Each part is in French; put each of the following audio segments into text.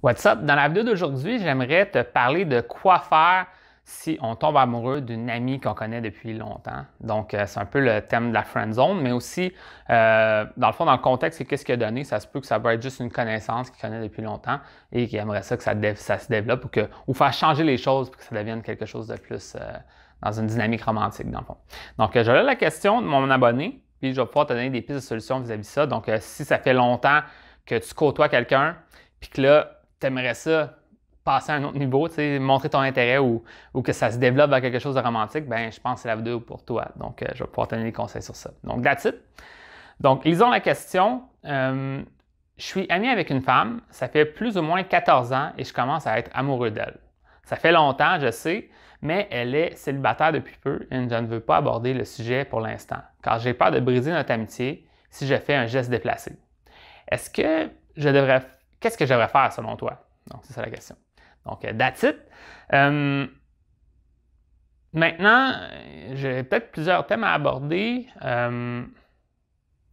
What's up? Dans la vidéo d'aujourd'hui, j'aimerais te parler de quoi faire si on tombe amoureux d'une amie qu'on connaît depuis longtemps. Donc, euh, c'est un peu le thème de la friend zone, mais aussi, euh, dans le fond, dans le contexte, c'est qu'est-ce qui a donné. Ça se peut que ça va être juste une connaissance qu'il connaît depuis longtemps et qui aimerait ça que ça, se développe ou, que, ou faire changer les choses pour que ça devienne quelque chose de plus euh, dans une dynamique romantique, dans le fond. Donc, j'ai la question de mon abonné, puis je vais pouvoir te donner des pistes de solutions vis-à-vis de ça. Donc, si ça fait longtemps que tu côtoies quelqu'un, puis que là, t'aimerais ça passer à un autre niveau, montrer ton intérêt ou, que ça se développe vers quelque chose de romantique, ben je pense que c'est la vidéo pour toi. Donc, euh, je vais pouvoir te donner des conseils sur ça. Donc, that's it. Donc, lisons la question. Euh, je suis ami avec une femme, ça fait plus ou moins 14 ans et je commence à être amoureux d'elle. Ça fait longtemps, je sais, mais elle est célibataire depuis peu et je ne veux pas aborder le sujet pour l'instant, car j'ai peur de briser notre amitié si je fais un geste déplacé. Est-ce que je devrais Qu'est-ce que j'aimerais faire selon toi? Donc, c'est ça la question. Donc, euh, that's euh, maintenant, j'ai peut-être plusieurs thèmes à aborder. Euh,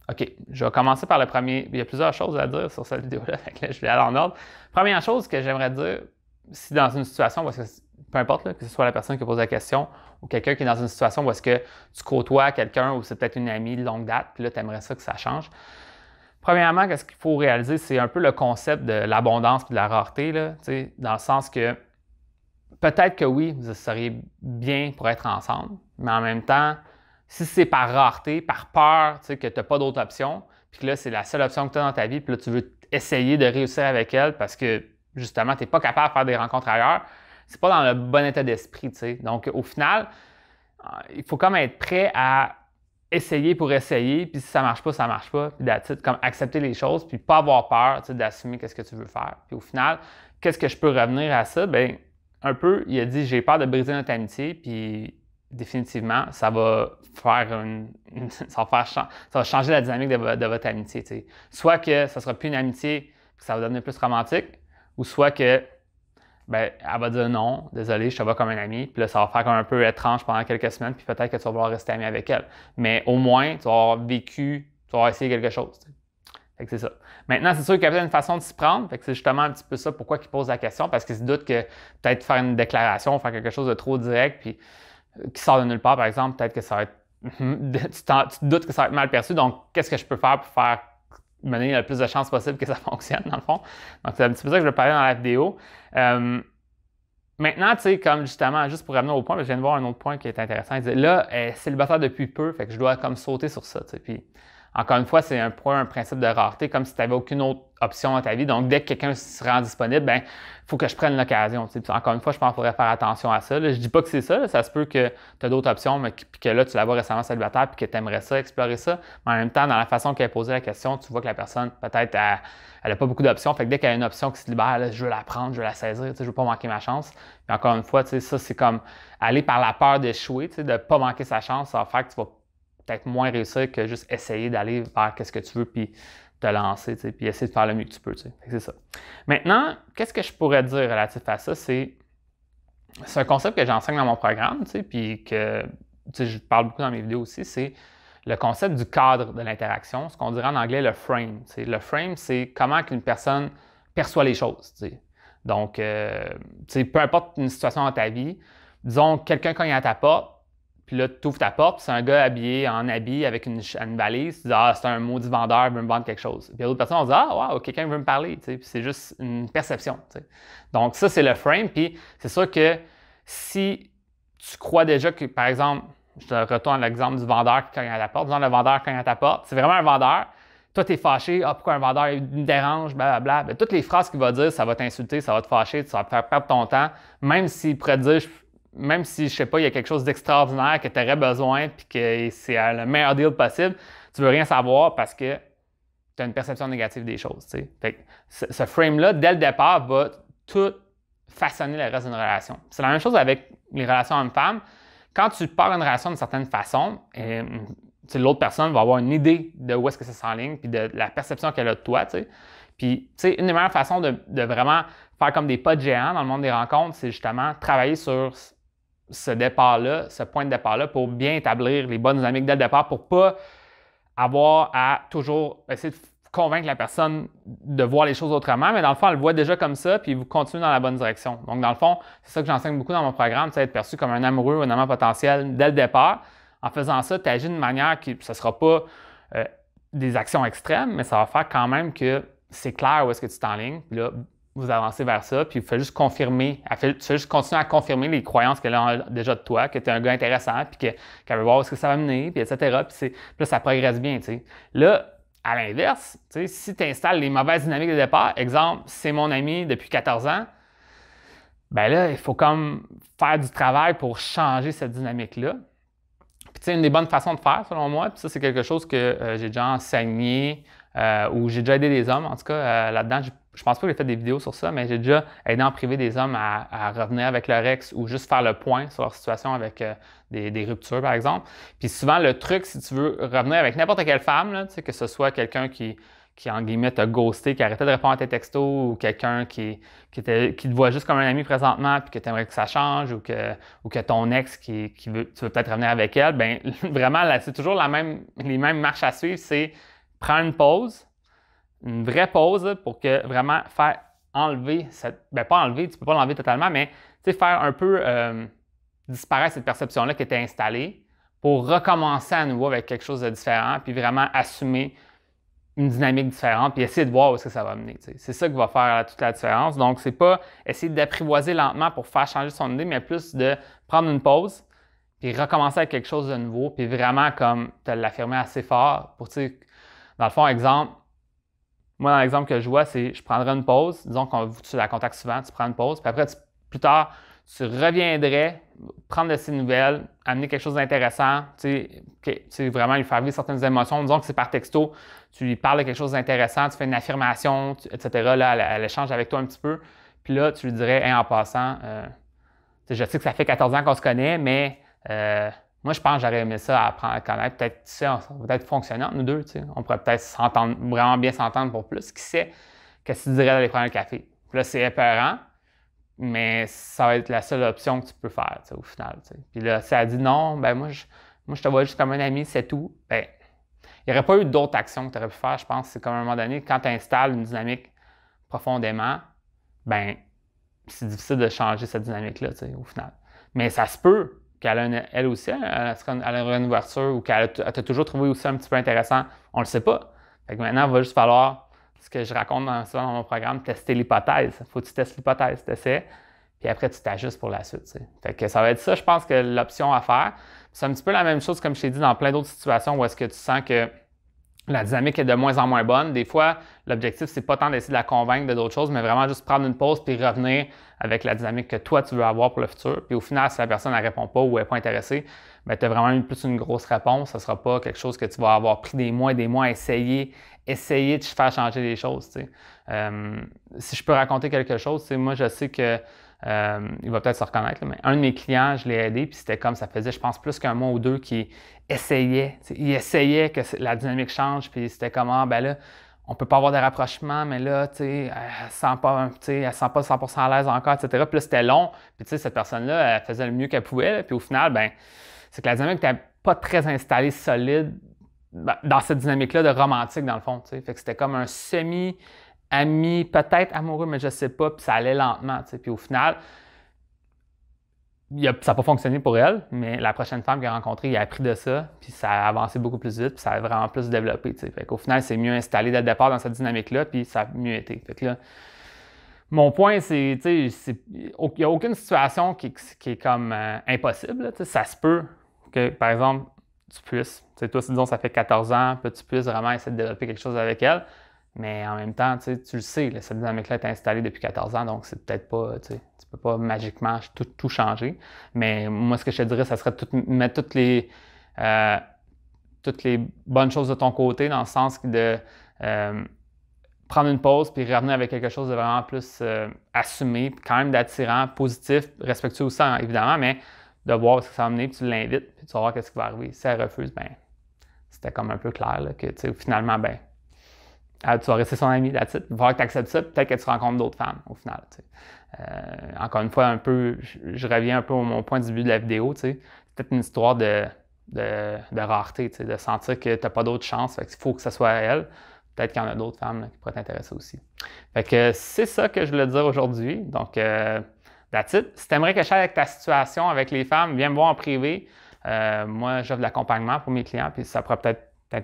OK, je vais commencer par le premier. Il y a plusieurs choses à dire sur cette vidéo-là, je vais aller en ordre. Première chose que j'aimerais dire, si dans une situation, parce que peu importe, que ce soit la personne qui pose la question ou quelqu'un qui est dans une situation où est-ce que tu côtoies quelqu'un ou c'est peut-être une amie de longue date, puis là, tu aimerais ça que ça change. Premièrement, quest ce qu'il faut réaliser, c'est un peu le concept de l'abondance et de la rareté, là, dans le sens que peut-être que oui, vous seriez bien pour être ensemble, mais en même temps, si c'est par rareté, par peur, que tu n'as pas d'autre option, puis que là, c'est la seule option que tu as dans ta vie, puis là, tu veux essayer de réussir avec elle parce que justement, tu n'es pas capable de faire des rencontres ailleurs, c'est pas dans le bon état d'esprit, Donc, au final, euh, il faut quand même être prêt à essayer pour essayer, puis si ça marche pas, ça marche pas, puis d'attitude, comme accepter les choses, puis pas avoir peur d'assumer qu'est-ce que tu veux faire. Puis au final, qu'est-ce que je peux revenir à ça? Ben, un peu, il a dit j'ai peur de briser notre amitié, puis définitivement, ça va faire une, ça, va faire ça va changer la dynamique de, votre amitié. Soit que ça sera plus une amitié, ça va devenir plus romantique, ou soit que ben, elle va dire non, désolé, je te vois comme un ami. Puis là, ça va faire comme un peu étrange pendant quelques semaines, puis peut-être que tu vas vouloir rester ami avec elle. Mais au moins, tu vas avoir vécu, tu vas avoir essayé quelque chose. Fait que c'est ça. Maintenant, c'est sûr qu'il y a peut-être une façon de s'y prendre. Fait que c'est justement un petit peu ça pourquoi il pose la question, parce qu'il se doute que peut-être faire une déclaration, faire quelque chose de trop direct, puis euh, qui sort de nulle part, par exemple, peut-être que ça va être. tu te doutes que ça va être mal perçu. Donc, qu'est-ce que je peux faire pour faire mener le plus de chances possible que ça fonctionne, dans le fond. Donc, c'est un petit peu ça que je vais parler dans la vidéo. Euh, maintenant, tu sais, comme justement, juste pour ramener au point, je viens de voir un autre point qui est intéressant. là, c'est le bâtard depuis peu, fait que je dois comme sauter sur ça, tu sais. Puis, encore une fois, c'est un, point, un principe de rareté, comme si tu n'avais aucune autre option à ta vie. Donc, dès que quelqu'un se rend disponible, ben, il faut que je prenne l'occasion. Encore une fois, je pense qu'il faudrait faire attention à ça. Je dis pas que c'est ça. Ça se peut que tu as d'autres options, mais que, là, tu la vois récemment célibataire puis que tu aimerais ça, explorer ça. Mais en même temps, dans la façon qu'elle posait la question, tu vois que la personne, peut-être, elle n'a pas beaucoup d'options. Fait que dès qu'elle a une option qui se libère, je veux la prendre, je veux la saisir, je veux pas manquer ma chance. Puis encore une fois, ça, c'est comme aller par la peur d'échouer, de pas manquer sa chance, ça va faire que tu vas peut-être moins réussir que juste essayer d'aller vers qu'est-ce que tu veux puis te lancer, puis essayer de faire le mieux que tu peux. C'est ça. Maintenant, qu'est-ce que je pourrais dire relatif à ça? C'est un concept que j'enseigne dans mon programme, puis que je parle beaucoup dans mes vidéos aussi, c'est le concept du cadre de l'interaction, ce qu'on dirait en anglais le frame. Le frame, c'est comment une personne perçoit les choses. Donc, euh, peu importe une situation dans ta vie, disons, quelqu'un cogne à ta porte, puis là, tu ouvres ta porte, c'est un gars habillé en habit avec une, valise. Tu dis, ah, c'est un maudit vendeur, il veut me vendre quelque chose. Puis d'autres personnes on dit, ah, wow, quelqu'un veut me parler. Puis c'est juste une perception. Donc, ça, c'est le frame. Puis c'est sûr que si tu crois déjà que, par exemple, je te retourne à l'exemple du vendeur qui cogne à ta porte. Disons, le vendeur qui cogne à ta porte. C'est vraiment un vendeur. Toi, tu es fâché. Ah, pourquoi un vendeur me dérange? Blablabla. Ben, toutes les phrases qu'il va dire, ça va t'insulter, ça va te fâcher, ça va te faire perdre ton temps. Même s'il pourrait te dire, même si, je sais pas, il y a quelque chose d'extraordinaire que tu aurais besoin puis que c'est le meilleur deal possible, tu veux rien savoir parce que tu as une perception négative des choses. Fait que ce, frame-là, dès le départ, va tout façonner le reste d'une relation. C'est la même chose avec les relations hommes-femmes. Quand tu parles une relation d'une certaine façon, mm, l'autre personne va avoir une idée de où est-ce que ça s'enligne, puis de, la perception qu'elle a de toi. Puis, tu une des meilleures façons de, vraiment faire comme des pas de géants dans le monde des rencontres, c'est justement travailler sur ce départ-là, ce point de départ-là, pour bien établir les bonnes dynamiques dès le départ, pour pas avoir à toujours essayer de convaincre la personne de voir les choses autrement, mais dans le fond, elle le voit déjà comme ça, puis vous continuez dans la bonne direction. Donc, dans le fond, c'est ça que j'enseigne beaucoup dans mon programme, c'est être perçu comme un amoureux ou un amant potentiel dès le départ. En faisant ça, tu agis d'une manière qui, ce ne sera pas euh, des actions extrêmes, mais ça va faire quand même que c'est clair où est-ce que tu en ligne vous avancez vers ça, puis il faut juste confirmer, fait, tu fais juste continuer à confirmer les croyances qu'elle a déjà de toi, que tu es un gars intéressant, puis qu'elle veut voir où ce que ça va mener, puis etc. Puis, là, ça progresse bien, tu sais. Là, à l'inverse, si tu installes les mauvaises dynamiques de départ, exemple, c'est mon ami depuis 14 ans, ben là, il faut comme faire du travail pour changer cette dynamique-là. Puis tu sais, une des bonnes façons de faire, selon moi, puis ça, c'est quelque chose que euh, j'ai déjà enseigné euh, ou j'ai déjà aidé des hommes, en tout cas, euh, là-dedans, je pense pas que j'ai fait des vidéos sur ça, mais j'ai déjà aidé en privé des hommes à, revenir avec leur ex ou juste faire le point sur leur situation avec euh, des, ruptures, par exemple. Puis souvent, le truc, si tu veux revenir avec n'importe quelle femme, que ce soit quelqu'un qui, qui, en guillemets, t'a ghosté, qui arrêtait de répondre à tes textos, ou quelqu'un qui, te, voit juste comme un ami présentement, puis que tu aimerais que ça change, ou que, que ton ex qui, veut, tu veux peut-être revenir avec elle, ben vraiment, c'est toujours les mêmes marches à suivre, c'est prendre une pause, une vraie pause pour que vraiment faire enlever cette. Bien, pas enlever, tu peux pas l'enlever totalement, mais faire un peu euh, disparaître cette perception-là qui était installée pour recommencer à nouveau avec quelque chose de différent, puis vraiment assumer une dynamique différente, puis essayer de voir où est-ce que ça va mener. C'est ça qui va faire toute la différence. Donc, c'est pas essayer d'apprivoiser lentement pour faire changer son idée, mais plus de prendre une pause, puis recommencer avec quelque chose de nouveau, puis vraiment comme te l'affirmer assez fort pour, tu dans le fond, exemple, moi, dans l'exemple que je vois, c'est je prendrais une pause. Disons que tu la contactes souvent, tu prends une pause, puis après, plus tard, tu reviendrais prendre de ses nouvelles, amener quelque chose d'intéressant, tu sais, vraiment lui faire vivre certaines émotions. Disons que c'est par texto, tu lui parles de quelque chose d'intéressant, tu fais une affirmation, etc. Là, elle, échange avec toi un petit peu. Puis là, tu lui dirais, en passant, euh, je sais que ça fait 14 ans qu'on se connaît, mais euh, moi, je pense que j'aurais aimé ça apprendre à connaître. Peut-être, tu sais, on, peut-être fonctionner nous deux, tu sais. On pourrait peut-être s'entendre, vraiment bien s'entendre pour plus. Qui sait qu'est-ce que tu dirais d'aller prendre un café? Puis là, c'est épeurant, mais ça va être la seule option que tu peux faire, tu sais, au final, Puis là, si elle dit non, ben moi, je, moi, je te vois juste comme un ami, c'est tout. Ben, il n'y aurait pas eu d'autres actions que tu aurais pu faire, je pense. C'est comme à un moment donné, quand tu installes une dynamique profondément, ben, c'est difficile de changer cette dynamique-là, tu sais, au final. Mais ça se peut qu'elle elle aussi, hein, elle, la a une ouverture ou qu'elle t'a toujours trouvé aussi un petit peu intéressant, on le sait pas. Fait que maintenant, il va juste falloir, ce que je raconte dans, mon programme, tester l'hypothèse. Faut que tu testes l'hypothèse, tu puis après, tu t'ajustes pour la suite. Fait que ça va être ça, je pense, que l'option à faire. C'est un petit peu la même chose, comme je t'ai dit, dans plein d'autres situations où est-ce que tu sens que la dynamique est de moins en moins bonne. Des fois, l'objectif, c'est pas tant d'essayer de la convaincre de d'autres choses, mais vraiment juste prendre une pause puis revenir avec la dynamique que toi, tu veux avoir pour le futur. Puis au final, si la personne ne répond pas ou n'est pas intéressée, ben, tu as vraiment plus une grosse réponse. Ce ne sera pas quelque chose que tu vas avoir pris des mois et des mois à essayer, essayer de faire changer les choses. Euh, si je peux raconter quelque chose, moi, je sais que euh, il va peut-être se reconnaître, mais un de mes clients, je l'ai aidé, puis c'était comme ça faisait, je pense, plus qu'un mois ou deux qui essayait. Il essayait que la dynamique change, puis c'était comment, ah, ben là, on peut pas avoir des rapprochements, mais là, tu sais, elle sent pas, sent pas 100% à l'aise encore, etc. Puis c'était long. Puis tu sais, cette personne-là, elle faisait le mieux qu'elle pouvait. Puis au final, ben, c'est que la dynamique n'était pas très installée, solide ben, dans cette dynamique-là de romantique, dans le fond, tu sais. Fait que c'était comme un semi-ami, peut-être amoureux, mais je sais pas. Puis ça allait lentement, tu Puis au final, ça n'a pas fonctionné pour elle, mais la prochaine femme qu'elle a rencontrée, il a appris de ça, puis ça a avancé beaucoup plus vite, puis ça a vraiment plus développé. Au final, c'est mieux installé dès le départ dans cette dynamique-là, puis ça a mieux été. mon point, c'est qu'il n'y a aucune situation qui, est comme euh, impossible. ça se peut que, par exemple, tu puisses, toi, disons, ça fait 14 ans, que tu puisses vraiment essayer de développer quelque chose avec elle. Mais en même temps, tu le sais, là, cette dynamique-là est installée depuis 14 ans, donc c'est peut-être pas, tu tu peux pas magiquement tout, changer. Mais moi, ce que je te dirais, ça serait de mettre toutes les, euh, toutes les bonnes choses de ton côté, dans le sens de euh, prendre une pause puis revenir avec quelque chose de vraiment plus euh, assumé, quand même d'attirant, positif, respectueux aussi, hein, évidemment, mais de voir ce que ça va amener, puis tu l'invites, puis tu vas voir ce qui va arriver. Si elle refuse, ben c'était comme un peu clair là, que finalement, ben ah, tu vas rester son ami, that's it. Il va falloir que tu acceptes ça, peut-être que tu rencontres d'autres femmes au final. Euh, encore une fois, un peu, je, reviens un peu à mon point de début de la vidéo. C'est peut-être une histoire de, rareté, de sentir que tu n'as pas d'autre chance. Fait il faut que ce soit elle. Peut-être qu'il y en a d'autres femmes qui pourraient t'intéresser aussi. Fait que c'est ça que je voulais dire aujourd'hui. Donc, euh, that's it. Si tu aimerais que je avec ta situation avec les femmes, viens me voir en privé. Euh, moi, j'offre de l'accompagnement pour mes clients, puis ça pourrait peut-être t'es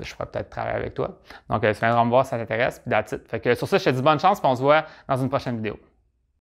je pourrais peut-être travailler avec toi. Donc, euh, tu viendras me voir si ça t'intéresse, puis that's it. Fait que sur ça, je te dis bonne chance, puis on se voit dans une prochaine vidéo.